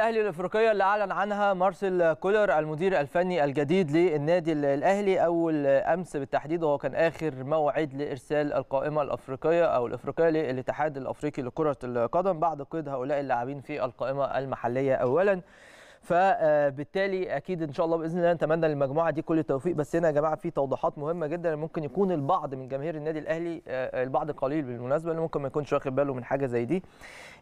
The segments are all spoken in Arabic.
الاهلي الافريقيه اللي اعلن عنها مارسيل كولر المدير الفني الجديد للنادي الاهلي اول امس بالتحديد وهو كان اخر موعد لارسال القائمه الافريقيه او الافريقيه للاتحاد الافريقي لكره القدم بعد قيد هؤلاء اللاعبين في القائمه المحليه اولا فبالتالي اكيد ان شاء الله باذن الله نتمنى للمجموعه دي كل التوفيق بس هنا يا جماعه في توضيحات مهمه جدا ممكن يكون البعض من جماهير النادي الاهلي آه، البعض قليل بالمناسبه اللي ممكن ما يكونش واخد باله من حاجه زي دي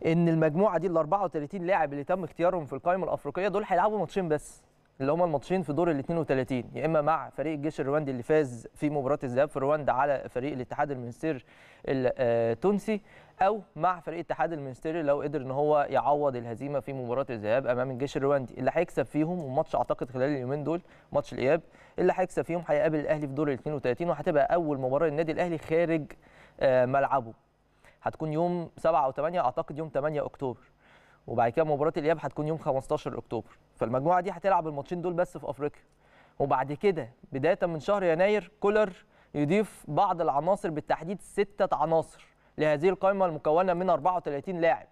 ان المجموعه دي ال 34 لاعب اللي تم اختيارهم في القائمه الافريقيه دول هيلعبوا ماتشين بس اللي هما الماتشين في دور ال 32 يا اما مع فريق الجيش الرواندي اللي فاز في مباراه الذهاب في رواندا على فريق الاتحاد المنستير آه، التونسي او مع فريق الاتحاد المنستيري لو قدر ان هو يعوض الهزيمه في مباراه الذهاب امام الجيش الرواندي اللي هيكسب فيهم وماتش اعتقد خلال اليومين دول ماتش الاياب اللي هيكسب فيهم هيقابل الاهلي في دور ال 32 وهتبقى اول مباراه للنادي الاهلي خارج آه، ملعبه هتكون يوم 7 و8 اعتقد يوم 8 اكتوبر وبعد كده مباراه الاياب هتكون يوم 15 اكتوبر فالمجموعه دي هتلعب الماتشين دول بس في افريقيا وبعد كده بدايه من شهر يناير كولر يضيف بعض العناصر بالتحديد سته عناصر لهذه القائمه المكونه من 34 لاعب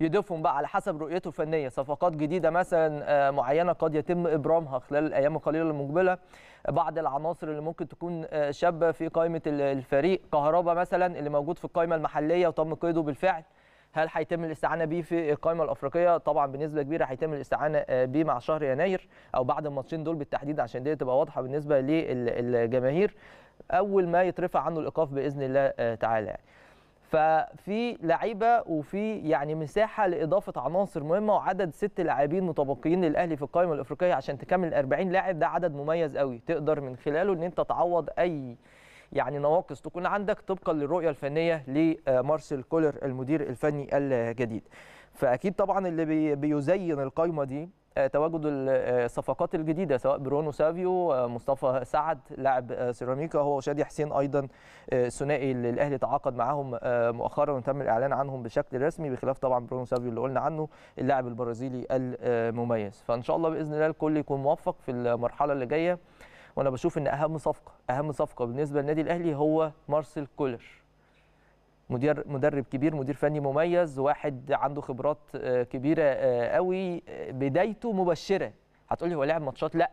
يضيفهم بقى على حسب رؤيته الفنيه صفقات جديده مثلا آه، معينه قد يتم ابرامها خلال الايام القليله المقبله بعض العناصر اللي ممكن تكون آه، شابه في قائمه الفريق كهربا مثلا اللي موجود في القائمه المحليه وتم قيده بالفعل هل هيتم الاستعانه بيه في القائمه الافريقيه طبعا بنسبه كبيره هيتم الاستعانه آه، بيه مع شهر يناير او بعد الماتشين دول بالتحديد عشان دي تبقى واضحه بالنسبه للجماهير اول ما يترفع عنه الايقاف باذن الله آه، تعالى يعني. ففي لعيبه وفي يعني مساحه لاضافه عناصر مهمه وعدد ست لاعبين متبقيين للاهلي في القائمه الافريقيه عشان تكمل 40 لاعب ده عدد مميز قوي تقدر من خلاله ان انت تعوض اي يعني نواقص تكون عندك طبقا للرؤيه الفنيه لمارسيل آه، كولر المدير الفني الجديد فاكيد طبعا اللي بيزين القايمه دي آه، تواجد آه، الصفقات الجديده سواء برونو سافيو مصطفى سعد لاعب سيراميكا هو وشادي حسين ايضا ثنائي اللي الاهلي تعاقد معاهم مؤخرا وتم الاعلان عنهم بشكل رسمي بخلاف طبعا برونو سافيو اللي قلنا عنه اللاعب البرازيلي المميز فان شاء الله باذن الله الكل يكون موفق في المرحله اللي جايه وانا بشوف ان اهم صفقه اهم صفقه بالنسبه للنادي الاهلي هو مارسيل كولر مدير مدرب كبير مدير فني مميز واحد عنده خبرات آه، كبيره آه، قوي آه، بدايته مبشره هتقولي هو لعب ماتشات لا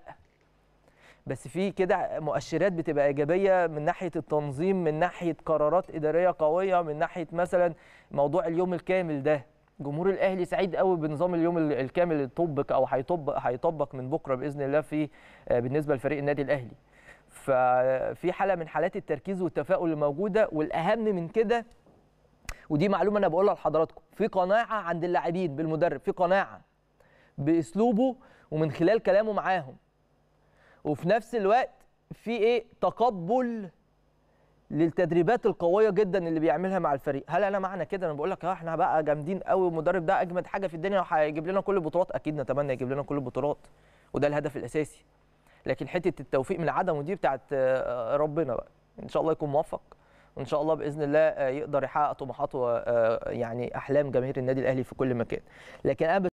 بس في كده مؤشرات بتبقى ايجابيه من ناحيه التنظيم من ناحيه قرارات اداريه قويه من ناحيه مثلا موضوع اليوم الكامل ده جمهور الاهلي سعيد قوي بنظام اليوم الكامل اللي طبق او هيطبق هيطبق من بكره باذن الله في آه، بالنسبه لفريق النادي الاهلي ففي حاله من حالات التركيز والتفاؤل الموجوده والاهم من كده ودي معلومه انا بقولها لحضراتكم في قناعه عند اللاعبين بالمدرب في قناعه باسلوبه ومن خلال كلامه معاهم وفي نفس الوقت في ايه تقبل للتدريبات القويه جدا اللي بيعملها مع الفريق هل انا معنى كده انا بقول لك اه احنا بقى جامدين قوي والمدرب ده اجمد حاجه في الدنيا وهيجيب لنا كل البطولات اكيد نتمنى يجيب لنا كل البطولات وده الهدف الاساسي لكن حته التوفيق من عدم ودي بتاعت آه، ربنا بقى ان شاء الله يكون موفق وان شاء الله باذن الله آه، يقدر يحقق طموحاته آه، يعني احلام جماهير النادي الاهلي في كل مكان لكن انا